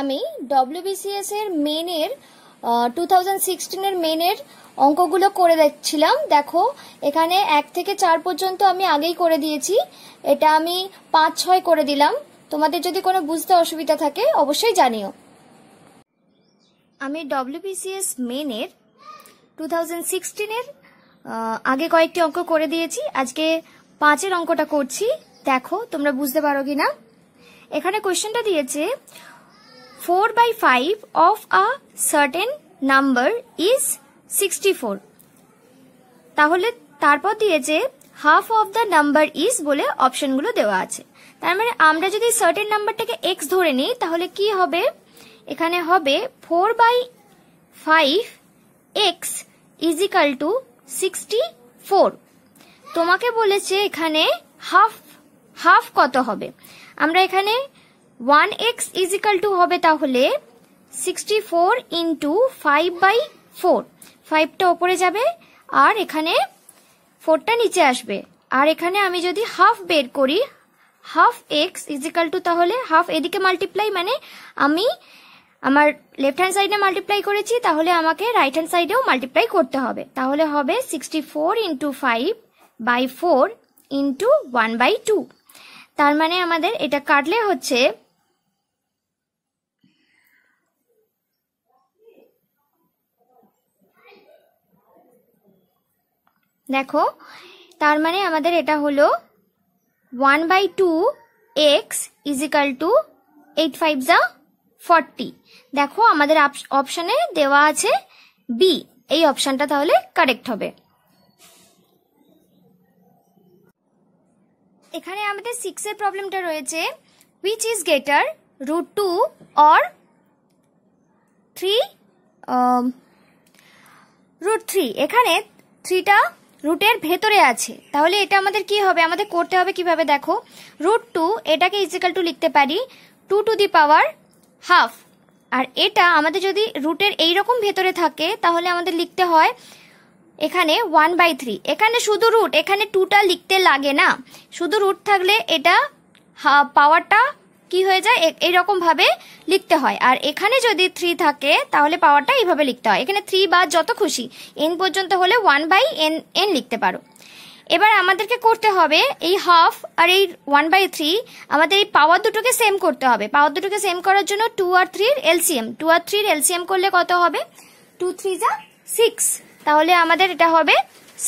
আমি ডব্লিউবিসিএস এর মেনের two thousand সিক্সটিনের মেনের অঙ্কগুলো করে দেখছিলাম দেখো এখানে এক থেকে চার পর্যন্ত আমি আগেই করে দিয়েছি এটা আমি পাঁচ ছয় করে দিলাম তোমাদের যদি কোনো বুঝতে অসুবিধা থাকে অবশ্যই জানিও আমি ডব্লিউবিসিএস মেনের টু থাউজেন্ড সিক্সটিনের আগে কয়েকটি অঙ্ক করে দিয়েছি আজকে পাঁচের অঙ্কটা করছি দেখো তোমরা বুঝতে পারো কি না এখানে কোয়েশ্চেনটা দিয়েছে 4 by 5 of a certain number is 64 তাহলে তারপর দিয়েছে half of the number is বলে অপশনগুলো দেওয়া আছে তার মানে আমরা যদি সার্টেন নাম্বারটাকে এক্স ধরে নিই তাহলে কি হবে এখানে হবে four by five X is equal to sixty four তোমাকে বলেছে এখানে হাফ হাফ কত হবে আমরা এখানে one X is equal to হবে তাহলে sixty four into five by four ফাইভটা ওপরে যাবে আর এখানে ফোরটা নিচে আসবে আর এখানে আমি যদি হাফ বের করি half X is equal to তাহলে হাফ এদিকে মাল্টিপ্লাই মানে আমি আমার লেফট হ্যান্ড সাইডে মাল্টিপ্লাই করেছি তাহলে আমাকে রাইট হ্যান্ড সাইডেও মাল্টিপ্লাই করতে হবে তাহলে হবে sixty four into five by four into one by two তার মানে আমাদের এটা কাটলে হচ্ছে দেখো তার মানে আমাদের এটা হলো one by two X is equal to eight five জা ফর্টি দেখো আমাদের অপশানে দেওয়া আছে বি এই অপশানটা তাহলে কারেক্ট হবে এখানে আমাদের সিক্সের প্রবলেমটা রয়েছে which is greater root two or three root three এখানে থ্রিটা রুটের ভেতরে আছে তাহলে এটা আমাদের কি হবে আমাদের করতে হবে কিভাবে দেখো রুট টু এটাকে ইজিক্যাল টু লিখতে পারি two to the power half আর এটা আমাদের যদি রুটের এই রকম ভেতরে থাকে তাহলে আমাদের লিখতে হয় এখানে ওয়ান বাই থ্রি এখানে শুধু রুট এখানে টুটা লিখতে লাগে না শুধু রুট থাকলে এটা পাওয়ারটা কি হয়ে যায় এইরকমভাবে লিখতে হয় আর এখানে যদি থ্রি থাকে তাহলে পাওয়ারটা এইভাবে লিখতে হয় এখানে থ্রি বা যত খুশি এন পর্যন্ত হলে ওয়ান বাই এন এন লিখতে পারো এবার আমাদেরকে করতে হবে এই হাফ আর এই ওয়ান বাই থ্রি আমাদের এই পাওয়ার দুটোকে সেম করতে হবে পাওয়ার দুটোকে সেম করার জন্য টু আর থ্রির এলসিএম টু আর থ্রির এলসিএম করলে কত হবে টু থ্রি যা সিক্স তাহলে আমাদের এটা হবে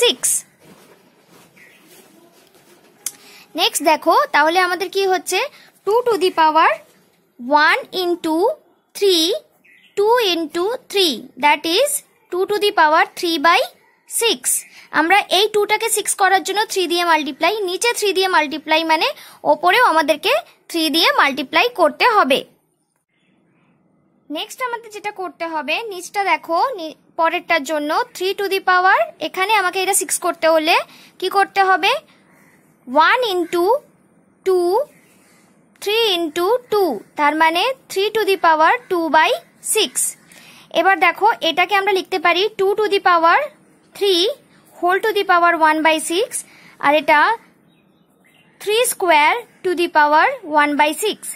সিক্স নেক্সট দেখো তাহলে আমাদের কি হচ্ছে 2 to the power 1 into 3, 2 into 3 that is 2 to the power 3 by 6 আমরা এই টুটাকে সিক্স করার জন্য থ্রি দিয়ে মাল্টিপ্লাই নিচে থ্রি দিয়ে মাল্টিপ্লাই মানে ওপরেও আমাদেরকে থ্রি দিয়ে মাল্টিপ্লাই করতে হবে নেক্সট আমাদের যেটা করতে হবে নিচটা দেখো পরেরটার জন্য থ্রি টু দি পাওয়ার এখানে আমাকে এটা সিক্স করতে হলে কি করতে হবে one into two three into two তার মানে three to the power two by six এবার দেখো এটাকে আমরা লিখতে পারি two to the power three whole to the power one by six আর এটা three square to the power one by six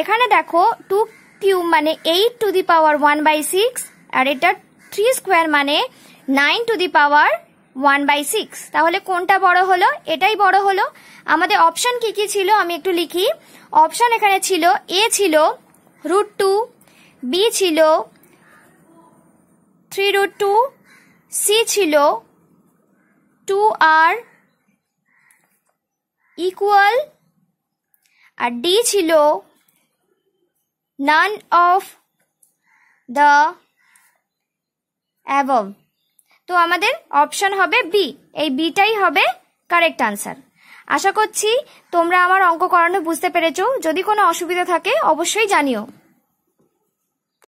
এখানে দেখো টু কিউব মানে eight to the power one by six আর এটা থ্রি স্কোয়ার মানে nine to the power one by six তাহলে কোনটা বড় হলো এটাই বড় হলো আমাদের অপশন কি কি ছিল আমি একটু লিখি অপশন এখানে ছিল এ ছিল রুট টু বি ছিল থ্রি রুট টু সি ছিল টু আর ইকুয়াল আর ডি ছিল নান অফ দ্য অ্যাবভ তো আমাদের অপশন হবে বি এই বিটাই হবে কারেক্ট আনসার আশা করছি তোমরা আমার অঙ্ক করানো বুঝতে পেরেছ যদি কোনো অসুবিধা থাকে অবশ্যই জানিও